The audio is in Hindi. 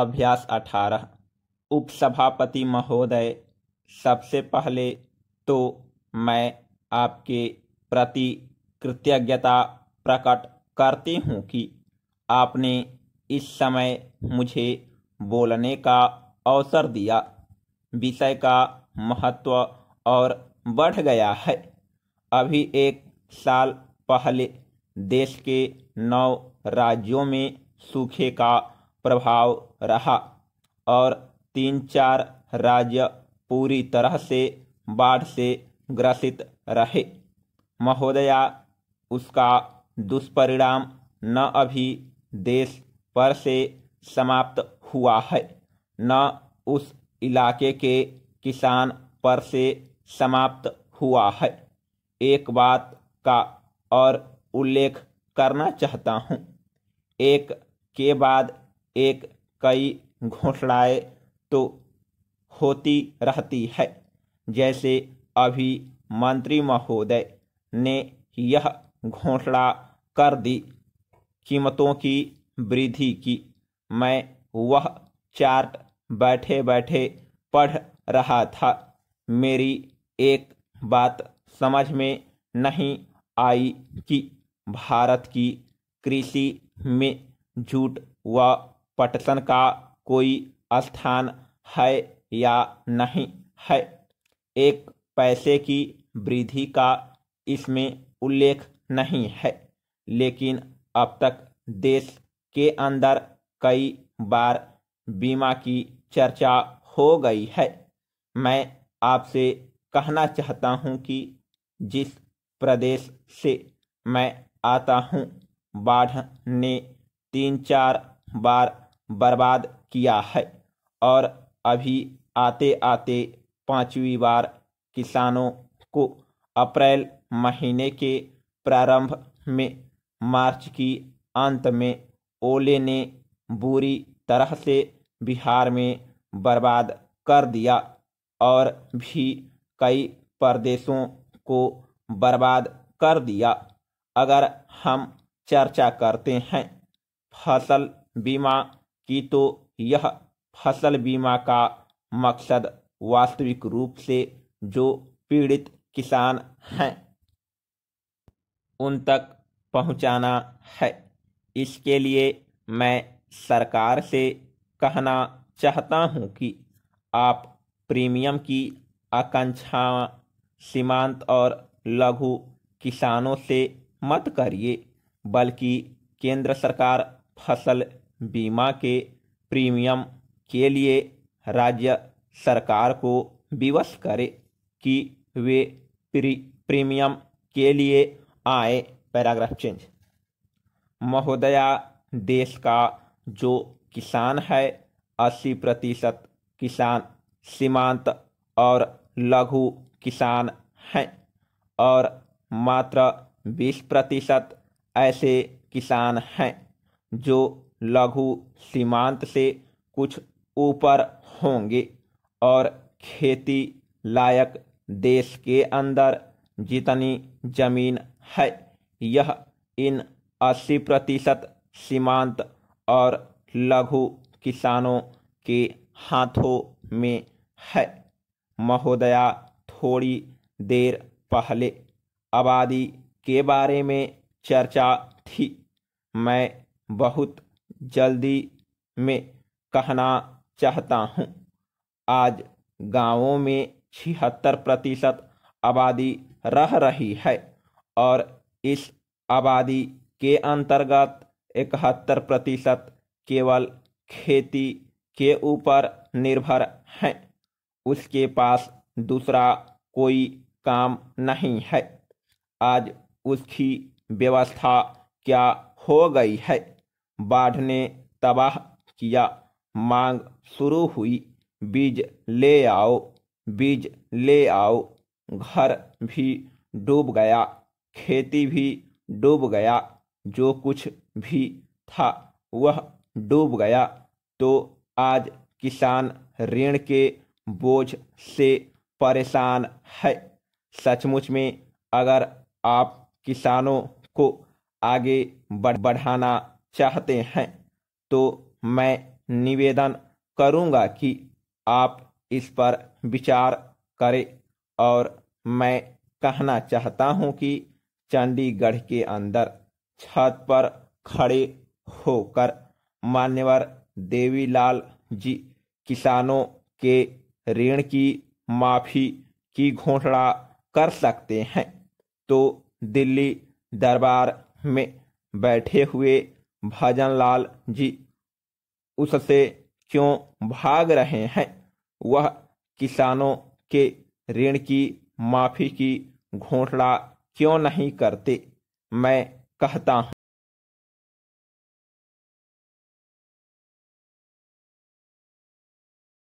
अभ्यास अठारह उपसभापति महोदय सबसे पहले तो मैं आपके प्रति कृतज्ञता प्रकट करती हूँ कि आपने इस समय मुझे बोलने का अवसर दिया विषय का महत्व और बढ़ गया है अभी एक साल पहले देश के नौ राज्यों में सूखे का प्रभाव रहा और तीन चार राज्य पूरी तरह से बाढ़ से ग्रसित रहे महोदया उसका दुष्परिणाम न अभी देश पर से समाप्त हुआ है न उस इलाके के किसान पर से समाप्त हुआ है एक बात का और उल्लेख करना चाहता हूँ एक के बाद एक कई घोषणाएं तो होती रहती है जैसे अभी मंत्री महोदय ने यह घोषणा कर दी कीमतों की वृद्धि की मैं वह चार्ट बैठे बैठे पढ़ रहा था मेरी एक बात समझ में नहीं आई कि भारत की कृषि में जूट व पटसन का कोई स्थान है या नहीं है एक पैसे की वृद्धि का इसमें उल्लेख नहीं है लेकिन अब तक देश के अंदर कई बार बीमा की चर्चा हो गई है मैं आपसे कहना चाहता हूं कि जिस प्रदेश से मैं आता हूं बाढ़ ने तीन चार बार बर्बाद किया है और अभी आते आते पांचवी बार किसानों को अप्रैल महीने के प्रारंभ में मार्च की अंत में ओले ने बुरी तरह से बिहार में बर्बाद कर दिया और भी कई प्रदेशों को बर्बाद कर दिया अगर हम चर्चा करते हैं फसल बीमा कि तो यह फसल बीमा का मकसद वास्तविक रूप से जो पीड़ित किसान हैं उन तक पहुंचाना है इसके लिए मैं सरकार से कहना चाहता हूं कि आप प्रीमियम की आकांक्षा सीमांत और लघु किसानों से मत करिए बल्कि केंद्र सरकार फसल बीमा के प्रीमियम के लिए राज्य सरकार को विवश करे कि वे प्रीमियम के लिए आए पैराग्राफ चेंज महोदया देश का जो किसान है अस्सी प्रतिशत किसान सीमांत और लघु किसान हैं और मात्र बीस प्रतिशत ऐसे किसान हैं जो लघु सीमांत से कुछ ऊपर होंगे और खेती लायक देश के अंदर जितनी जमीन है यह इन 80 प्रतिशत सीमांत और लघु किसानों के हाथों में है महोदया थोड़ी देर पहले आबादी के बारे में चर्चा थी मैं बहुत जल्दी में कहना चाहता हूँ आज गांवों में छिहत्तर प्रतिशत आबादी रह रही है और इस आबादी के अंतर्गत इकहत्तर प्रतिशत केवल खेती के ऊपर निर्भर हैं उसके पास दूसरा कोई काम नहीं है आज उसकी व्यवस्था क्या हो गई है बाढ़ ने तबाह किया मांग शुरू हुई बीज ले आओ बीज ले आओ घर भी डूब गया खेती भी डूब गया जो कुछ भी था वह डूब गया तो आज किसान ऋण के बोझ से परेशान है सचमुच में अगर आप किसानों को आगे बढ़ाना चाहते हैं तो मैं निवेदन करूंगा कि आप इस पर विचार करें और मैं कहना चाहता हूं कि चंडीगढ़ के अंदर छत पर खड़े होकर मान्यवर देवीलाल जी किसानों के ऋण की माफी की घोषणा कर सकते हैं तो दिल्ली दरबार में बैठे हुए भजन लाल जी उससे क्यों भाग रहे हैं वह किसानों के ऋण की माफी की घोषणा क्यों नहीं करते मैं कहता हूँ